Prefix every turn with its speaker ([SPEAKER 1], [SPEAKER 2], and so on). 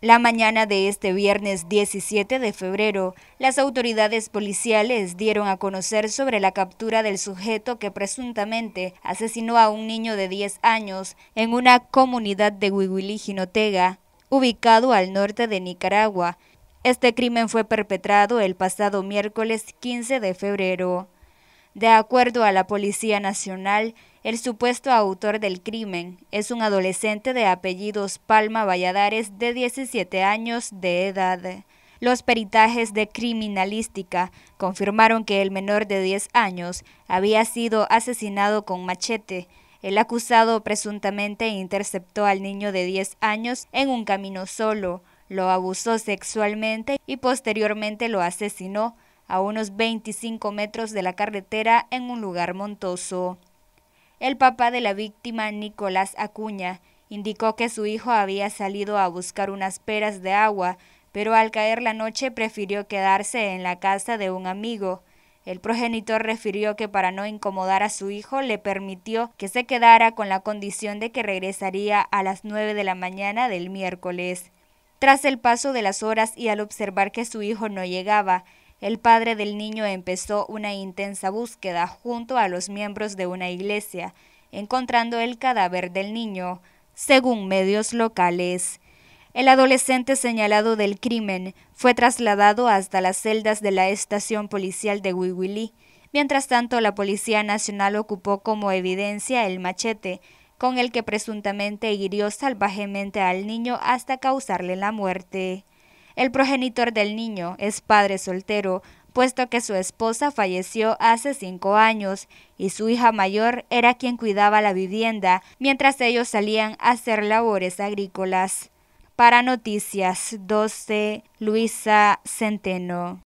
[SPEAKER 1] La mañana de este viernes 17 de febrero, las autoridades policiales dieron a conocer sobre la captura del sujeto que presuntamente asesinó a un niño de 10 años en una comunidad de Huiguilí, Jinotega, ubicado al norte de Nicaragua. Este crimen fue perpetrado el pasado miércoles 15 de febrero. De acuerdo a la Policía Nacional, el supuesto autor del crimen es un adolescente de apellidos Palma Valladares de 17 años de edad. Los peritajes de criminalística confirmaron que el menor de 10 años había sido asesinado con machete. El acusado presuntamente interceptó al niño de 10 años en un camino solo, lo abusó sexualmente y posteriormente lo asesinó a unos 25 metros de la carretera en un lugar montoso. El papá de la víctima, Nicolás Acuña, indicó que su hijo había salido a buscar unas peras de agua, pero al caer la noche prefirió quedarse en la casa de un amigo. El progenitor refirió que para no incomodar a su hijo le permitió que se quedara con la condición de que regresaría a las 9 de la mañana del miércoles. Tras el paso de las horas y al observar que su hijo no llegaba, el padre del niño empezó una intensa búsqueda junto a los miembros de una iglesia, encontrando el cadáver del niño, según medios locales. El adolescente señalado del crimen fue trasladado hasta las celdas de la estación policial de Wiwili. Mientras tanto, la Policía Nacional ocupó como evidencia el machete, con el que presuntamente hirió salvajemente al niño hasta causarle la muerte. El progenitor del niño es padre soltero, puesto que su esposa falleció hace cinco años y su hija mayor era quien cuidaba la vivienda mientras ellos salían a hacer labores agrícolas. Para Noticias 12, Luisa Centeno.